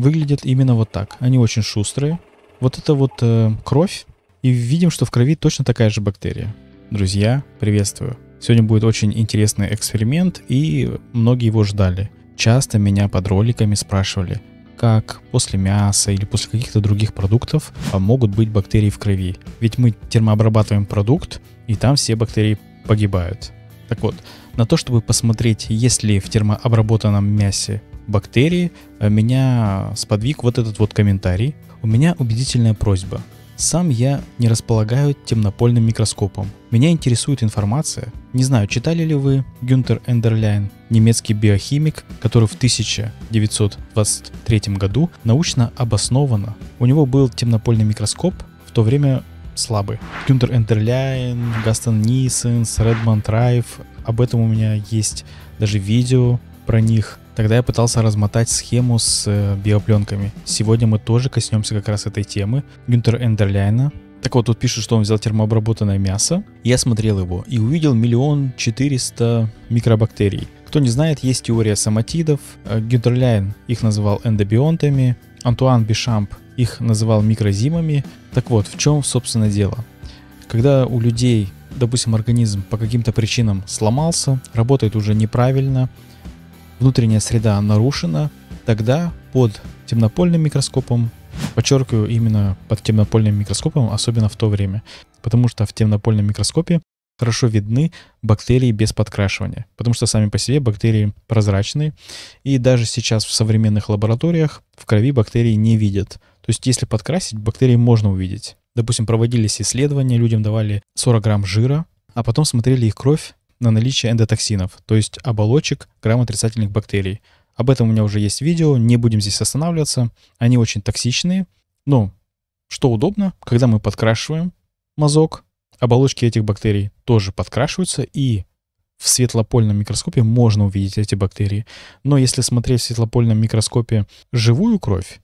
выглядят именно вот так. Они очень шустрые. Вот это вот э, кровь. И видим, что в крови точно такая же бактерия. Друзья, приветствую. Сегодня будет очень интересный эксперимент, и многие его ждали. Часто меня под роликами спрашивали, как после мяса или после каких-то других продуктов могут быть бактерии в крови. Ведь мы термообрабатываем продукт, и там все бактерии погибают. Так вот, на то, чтобы посмотреть, есть ли в термообработанном мясе бактерии, э, меня сподвиг вот этот вот комментарий. У меня убедительная просьба. Сам я не располагаю темнопольным микроскопом. Меня интересует информация. Не знаю, читали ли вы Гюнтер Эндерляйн, немецкий биохимик, который в 1923 году научно обоснованно. У него был темнопольный микроскоп, в то время слабый. Гюнтер Энтерляйн, Гастон Нисенс, Редмонд Райф. Об этом у меня есть даже видео про них. Тогда я пытался размотать схему с э, биопленками. Сегодня мы тоже коснемся как раз этой темы. Гюнтер Эндерляйна, так вот, тут пишут, что он взял термообработанное мясо. Я смотрел его и увидел миллион четыреста микробактерий. Кто не знает, есть теория соматидов. Э, Гюдерляйн их называл эндобионтами. Антуан Бишамп их называл микрозимами. Так вот, в чем, собственно, дело? Когда у людей, допустим, организм по каким-то причинам сломался, работает уже неправильно, внутренняя среда нарушена, тогда под темнопольным микроскопом, подчеркиваю именно под темнопольным микроскопом, особенно в то время, потому что в темнопольном микроскопе хорошо видны бактерии без подкрашивания, потому что сами по себе бактерии прозрачны, и даже сейчас в современных лабораториях в крови бактерии не видят. То есть если подкрасить, бактерии можно увидеть. Допустим, проводились исследования, людям давали 40 грамм жира, а потом смотрели их кровь на наличие эндотоксинов, то есть оболочек грамотрицательных бактерий. Об этом у меня уже есть видео, не будем здесь останавливаться. Они очень токсичные. Но что удобно, когда мы подкрашиваем мазок, оболочки этих бактерий тоже подкрашиваются, и в светлопольном микроскопе можно увидеть эти бактерии. Но если смотреть в светлопольном микроскопе живую кровь,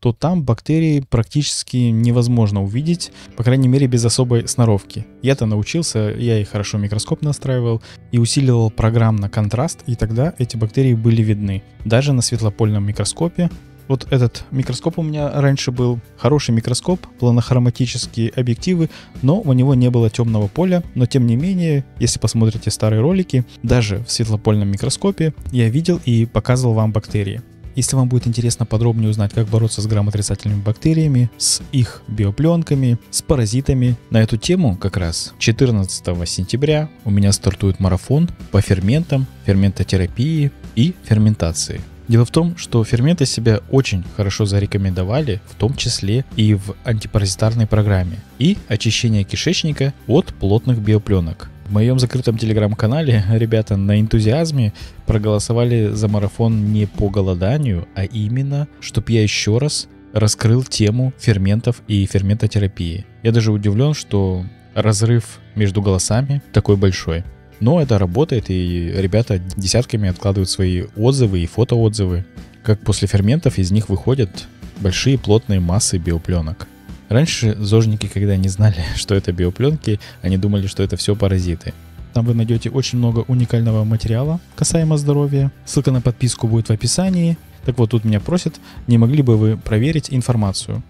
то там бактерии практически невозможно увидеть, по крайней мере без особой сноровки. Я-то научился, я и хорошо микроскоп настраивал, и усиливал программно контраст, и тогда эти бактерии были видны. Даже на светлопольном микроскопе, вот этот микроскоп у меня раньше был. Хороший микроскоп, планохроматические объективы, но у него не было темного поля. Но тем не менее, если посмотрите старые ролики, даже в светлопольном микроскопе я видел и показывал вам бактерии. Если вам будет интересно подробнее узнать, как бороться с грамотрицательными бактериями, с их биопленками, с паразитами, на эту тему как раз 14 сентября у меня стартует марафон по ферментам, ферментотерапии и ферментации. Дело в том, что ферменты себя очень хорошо зарекомендовали, в том числе и в антипаразитарной программе, и очищение кишечника от плотных биопленок. В моем закрытом телеграм-канале ребята на энтузиазме проголосовали за марафон не по голоданию, а именно, чтобы я еще раз раскрыл тему ферментов и ферментотерапии. Я даже удивлен, что разрыв между голосами такой большой. Но это работает, и ребята десятками откладывают свои отзывы и фотоотзывы, как после ферментов из них выходят большие плотные массы биопленок. Раньше зожники, когда не знали, что это биопленки, они думали, что это все паразиты. Там вы найдете очень много уникального материала касаемо здоровья. Ссылка на подписку будет в описании. Так вот, тут меня просят, не могли бы вы проверить информацию.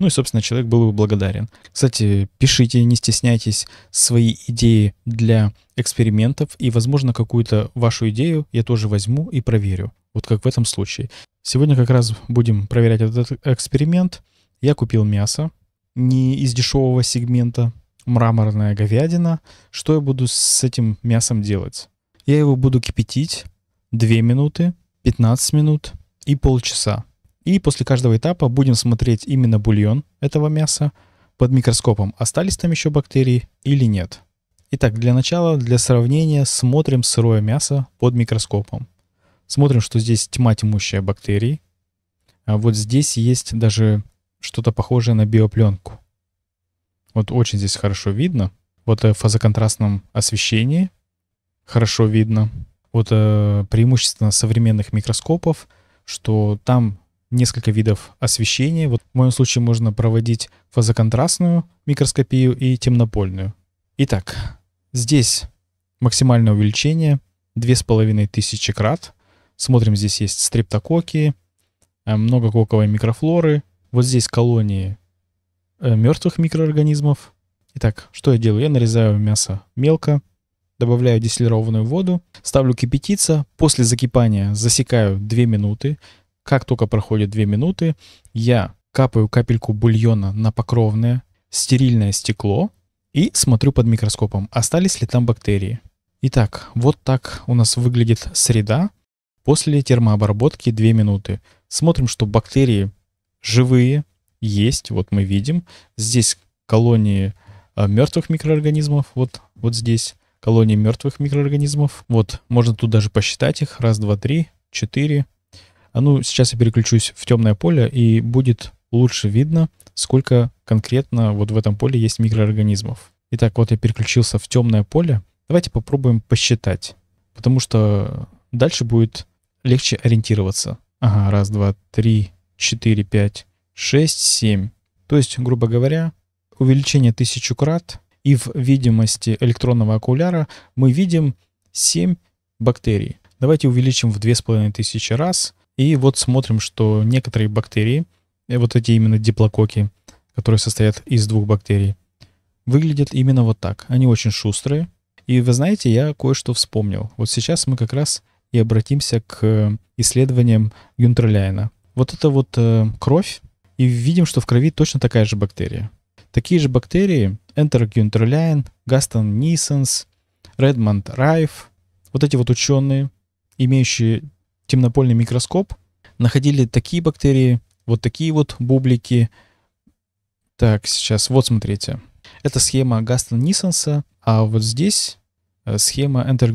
Ну и, собственно, человек был бы благодарен. Кстати, пишите, не стесняйтесь свои идеи для экспериментов, и, возможно, какую-то вашу идею я тоже возьму и проверю. Вот как в этом случае. Сегодня как раз будем проверять этот эксперимент. Я купил мясо, не из дешевого сегмента, мраморная говядина. Что я буду с этим мясом делать? Я его буду кипятить 2 минуты, 15 минут и полчаса. И после каждого этапа будем смотреть именно бульон этого мяса под микроскопом, остались там еще бактерии или нет. Итак, для начала, для сравнения, смотрим сырое мясо под микроскопом. Смотрим, что здесь тьма тьмущая бактерий. А вот здесь есть даже что-то похожее на биопленку. Вот очень здесь хорошо видно. Вот э, в фазоконтрастном освещении хорошо видно. Вот э, преимущественно современных микроскопов, что там несколько видов освещения. Вот в моем случае можно проводить фазоконтрастную микроскопию и темнопольную. Итак, здесь максимальное увеличение 2500 крат. Смотрим, здесь есть стрептококи, э, многококовой микрофлоры, вот здесь колонии э, мертвых микроорганизмов. Итак, что я делаю? Я нарезаю мясо мелко, добавляю дистиллированную воду, ставлю кипятиться. После закипания засекаю 2 минуты. Как только проходит 2 минуты, я капаю капельку бульона на покровное стерильное стекло и смотрю под микроскопом, остались ли там бактерии. Итак, вот так у нас выглядит среда после термообработки 2 минуты. Смотрим, что бактерии живые есть, вот мы видим. Здесь колонии а, мертвых микроорганизмов, вот, вот здесь колонии мертвых микроорганизмов. Вот, можно тут даже посчитать их. Раз, два, три, четыре. А ну, сейчас я переключусь в темное поле, и будет лучше видно, сколько конкретно вот в этом поле есть микроорганизмов. Итак, вот я переключился в темное поле. Давайте попробуем посчитать, потому что дальше будет легче ориентироваться. Ага, раз, два, три, 4, 5, 6, 7. То есть, грубо говоря, увеличение тысячу крат, и в видимости электронного окуляра мы видим 7 бактерий. Давайте увеличим в 2500 раз, и вот смотрим, что некоторые бактерии, э, вот эти именно диплококи, которые состоят из двух бактерий, выглядят именно вот так. Они очень шустрые. И вы знаете, я кое-что вспомнил. Вот сейчас мы как раз и обратимся к э, исследованиям Гюнтерляйна. Вот это вот э, кровь, и видим, что в крови точно такая же бактерия. Такие же бактерии Enter Гастон Нисенс, Редмонд Райф, вот эти вот ученые, имеющие темнопольный микроскоп, находили такие бактерии, вот такие вот бублики. Так, сейчас, вот смотрите. Это схема Гастон Нисенса, а вот здесь э, схема Энтер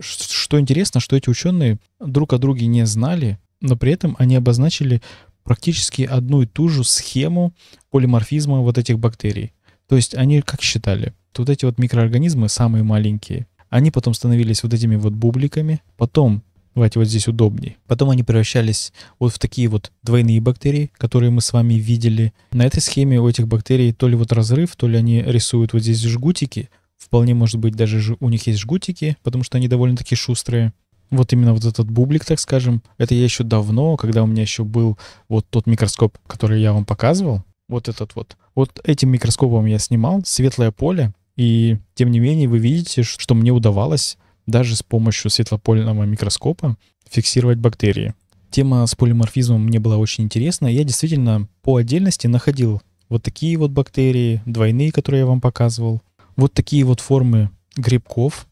Что интересно, что эти ученые друг о друге не знали, но при этом они обозначили практически одну и ту же схему полиморфизма вот этих бактерий. То есть они как считали, вот эти вот микроорганизмы самые маленькие, они потом становились вот этими вот бубликами, потом Давайте вот здесь удобнее. Потом они превращались вот в такие вот двойные бактерии, которые мы с вами видели. На этой схеме у этих бактерий то ли вот разрыв, то ли они рисуют вот здесь жгутики. Вполне может быть даже у них есть жгутики, потому что они довольно-таки шустрые вот именно вот этот бублик, так скажем, это я еще давно, когда у меня еще был вот тот микроскоп, который я вам показывал, вот этот вот. Вот этим микроскопом я снимал светлое поле, и тем не менее вы видите, что мне удавалось даже с помощью светлопольного микроскопа фиксировать бактерии. Тема с полиморфизмом мне была очень интересна. Я действительно по отдельности находил вот такие вот бактерии, двойные, которые я вам показывал, вот такие вот формы грибков,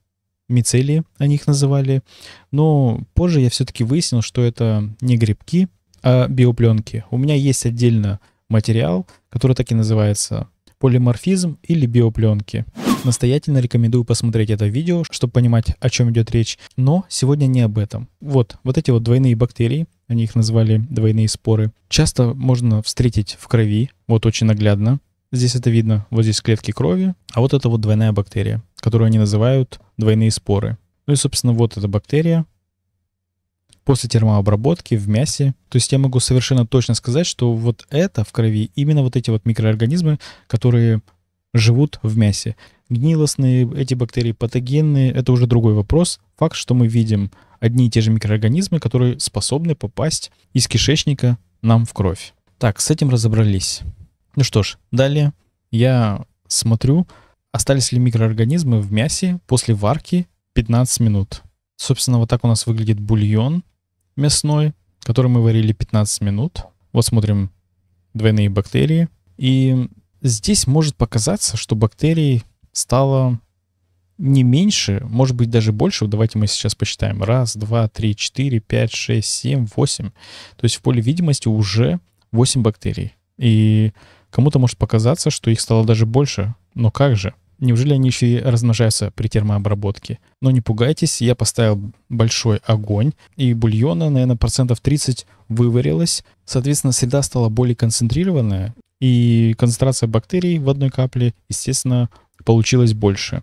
мицелии, они их называли. Но позже я все-таки выяснил, что это не грибки, а биопленки. У меня есть отдельно материал, который так и называется полиморфизм или биопленки. Настоятельно рекомендую посмотреть это видео, чтобы понимать, о чем идет речь. Но сегодня не об этом. Вот, вот эти вот двойные бактерии, они их назвали двойные споры, часто можно встретить в крови, вот очень наглядно. Здесь это видно, вот здесь клетки крови, а вот это вот двойная бактерия которую они называют двойные споры. Ну и, собственно, вот эта бактерия. После термообработки в мясе, то есть я могу совершенно точно сказать, что вот это в крови, именно вот эти вот микроорганизмы, которые живут в мясе. Гнилостные эти бактерии, патогенные, это уже другой вопрос. Факт, что мы видим одни и те же микроорганизмы, которые способны попасть из кишечника нам в кровь. Так, с этим разобрались. Ну что ж, далее я смотрю, Остались ли микроорганизмы в мясе после варки 15 минут? Собственно, вот так у нас выглядит бульон мясной, который мы варили 15 минут. Вот смотрим двойные бактерии. И здесь может показаться, что бактерий стало не меньше, может быть даже больше. Давайте мы сейчас посчитаем. Раз, два, три, четыре, пять, шесть, семь, восемь. То есть в поле видимости уже 8 бактерий. И кому-то может показаться, что их стало даже больше. Но как же? Неужели они еще и размножаются при термообработке? Но не пугайтесь, я поставил большой огонь, и бульона, наверное, процентов 30 выварилось. Соответственно, среда стала более концентрированная, и концентрация бактерий в одной капле, естественно, получилась больше.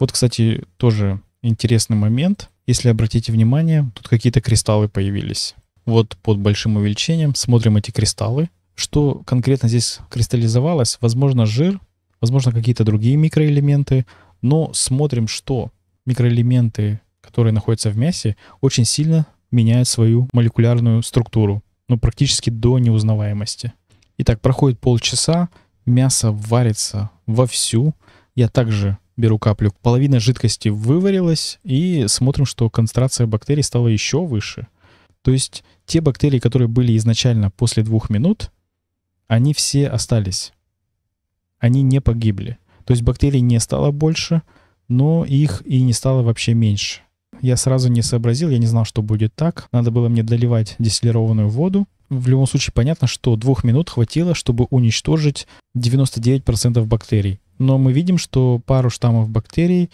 Вот, кстати, тоже интересный момент. Если обратите внимание, тут какие-то кристаллы появились. Вот под большим увеличением смотрим эти кристаллы. Что конкретно здесь кристаллизовалось? Возможно, жир, возможно, какие-то другие микроэлементы, но смотрим, что микроэлементы, которые находятся в мясе, очень сильно меняют свою молекулярную структуру, ну, практически до неузнаваемости. Итак, проходит полчаса, мясо варится вовсю. Я также беру каплю. Половина жидкости выварилась, и смотрим, что концентрация бактерий стала еще выше. То есть те бактерии, которые были изначально после двух минут, они все остались они не погибли. То есть бактерий не стало больше, но их и не стало вообще меньше. Я сразу не сообразил, я не знал, что будет так. Надо было мне доливать дистиллированную воду. В любом случае понятно, что двух минут хватило, чтобы уничтожить 99% бактерий. Но мы видим, что пару штаммов бактерий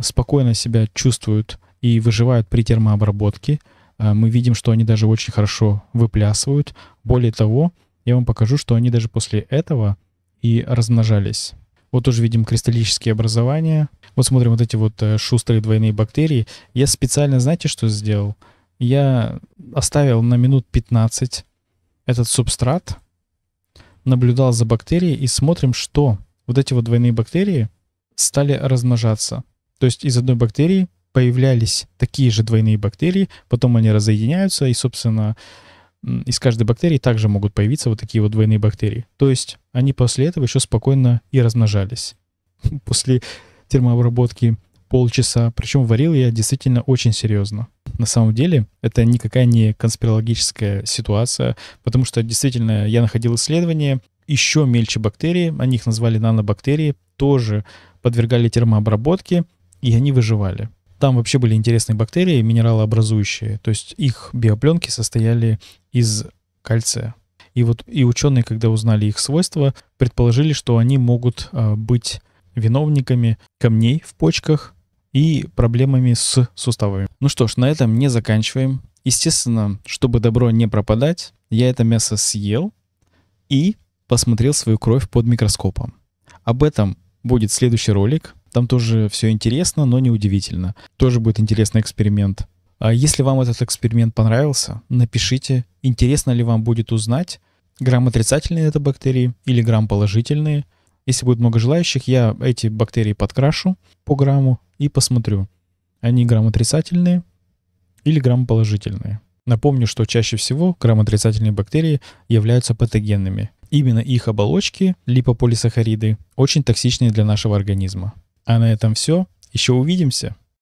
спокойно себя чувствуют и выживают при термообработке. А, мы видим, что они даже очень хорошо выплясывают. Более того, я вам покажу, что они даже после этого и размножались. Вот уже видим кристаллические образования. Вот смотрим вот эти вот э, шустрые двойные бактерии. Я специально, знаете, что сделал? Я оставил на минут 15 этот субстрат, наблюдал за бактерией и смотрим, что вот эти вот двойные бактерии стали размножаться. То есть из одной бактерии появлялись такие же двойные бактерии, потом они разъединяются, и, собственно, из каждой бактерии также могут появиться вот такие вот двойные бактерии. То есть они после этого еще спокойно и размножались. После термообработки полчаса. Причем варил я действительно очень серьезно. На самом деле это никакая не конспирологическая ситуация, потому что действительно я находил исследования, еще мельче бактерии, они их назвали нанобактерии, тоже подвергали термообработке, и они выживали. Там вообще были интересные бактерии, минералообразующие. То есть их биопленки состояли из кальция. И вот и ученые, когда узнали их свойства, предположили, что они могут а, быть виновниками камней в почках и проблемами с суставами. Ну что ж, на этом не заканчиваем. Естественно, чтобы добро не пропадать, я это мясо съел и посмотрел свою кровь под микроскопом. Об этом будет следующий ролик. Там тоже все интересно, но не удивительно. Тоже будет интересный эксперимент. А если вам этот эксперимент понравился, напишите, интересно ли вам будет узнать, грамм отрицательные это бактерии или грамм положительные. Если будет много желающих, я эти бактерии подкрашу по грамму и посмотрю, они грамм отрицательные или грамм положительные. Напомню, что чаще всего грамм отрицательные бактерии являются патогенными. Именно их оболочки, липополисахариды, очень токсичны для нашего организма. А на этом все. Еще увидимся.